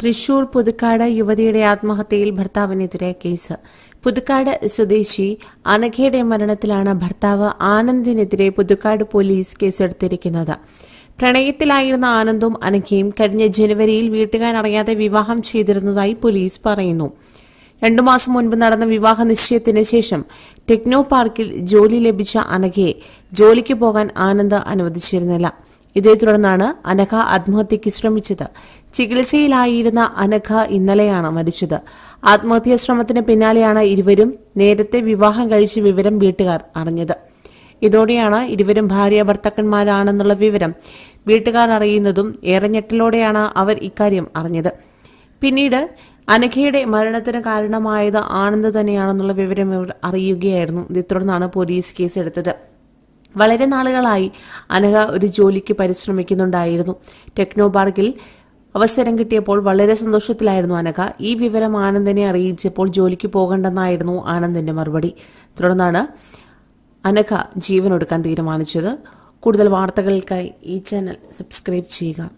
തൃശൂർ പുതുക്കാട് യുവതിയുടെ ആത്മഹത്യയിൽ ഭർത്താവിനെതിരെ കേസ് പുതുക്കാട് സ്വദേശി അനഘയുടെ മരണത്തിലാണ് ഭർത്താവ് ആനന്ദിനെതിരെ പുതുക്കാട് പോലീസ് കേസെടുത്തിരിക്കുന്നത് പ്രണയത്തിലായിരുന്ന ആനന്ദും അനഘയും കഴിഞ്ഞ ജനുവരിയിൽ വീട്ടുകാരറിയാതെ വിവാഹം ചെയ്തിരുന്നതായി പോലീസ് പറയുന്നു രണ്ടു മാസം മുൻപ് നടന്ന വിവാഹ നിശ്ചയത്തിന് ശേഷം ടെക്നോ പാർക്കിൽ ജോലി ലഭിച്ച അനഘയെ ജോലിക്ക് പോകാൻ ആനന്ദ് അനുവദിച്ചിരുന്നില്ല ഇതേ തുടർന്നാണ് അനഘ ആത്മഹത്യയ്ക്ക് ശ്രമിച്ചത് ചികിത്സയിലായിരുന്ന അനഘ ഇന്നലെയാണ് മരിച്ചത് ആത്മഹത്യാ ശ്രമത്തിന് പിന്നാലെയാണ് ഇരുവരും നേരത്തെ വിവാഹം കഴിച്ച വിവരം വീട്ടുകാർ അറിഞ്ഞത് ഇതോടെയാണ് ഇരുവരും ഭാര്യ ഭർത്താക്കന്മാരാണെന്നുള്ള വിവരം വീട്ടുകാർ അറിയുന്നതും ഏറെ അവർ ഇക്കാര്യം അറിഞ്ഞത് പിന്നീട് അനഘയുടെ മരണത്തിന് കാരണമായത് ആണെന്ന് തന്നെയാണെന്നുള്ള വിവരം അറിയുകയായിരുന്നു ഇതേ തുടർന്നാണ് പോലീസ് കേസെടുത്തത് വളരെ നാളുകളായി അനഘ ഒരു ജോലിക്ക് പരിശ്രമിക്കുന്നുണ്ടായിരുന്നു ടെക്നോ പാർക്കിൽ അവസരം കിട്ടിയപ്പോൾ വളരെ സന്തോഷത്തിലായിരുന്നു അനഘ ഈ വിവരം ആനന്ദനെ അറിയിച്ചപ്പോൾ ജോലിക്ക് പോകണ്ടെന്നായിരുന്നു ആനന്ദിന്റെ മറുപടി തുടർന്നാണ് അനഘ ജീവനൊടുക്കാൻ തീരുമാനിച്ചത് കൂടുതൽ വാർത്തകൾക്കായി ഈ ചാനൽ സബ്സ്ക്രൈബ് ചെയ്യുക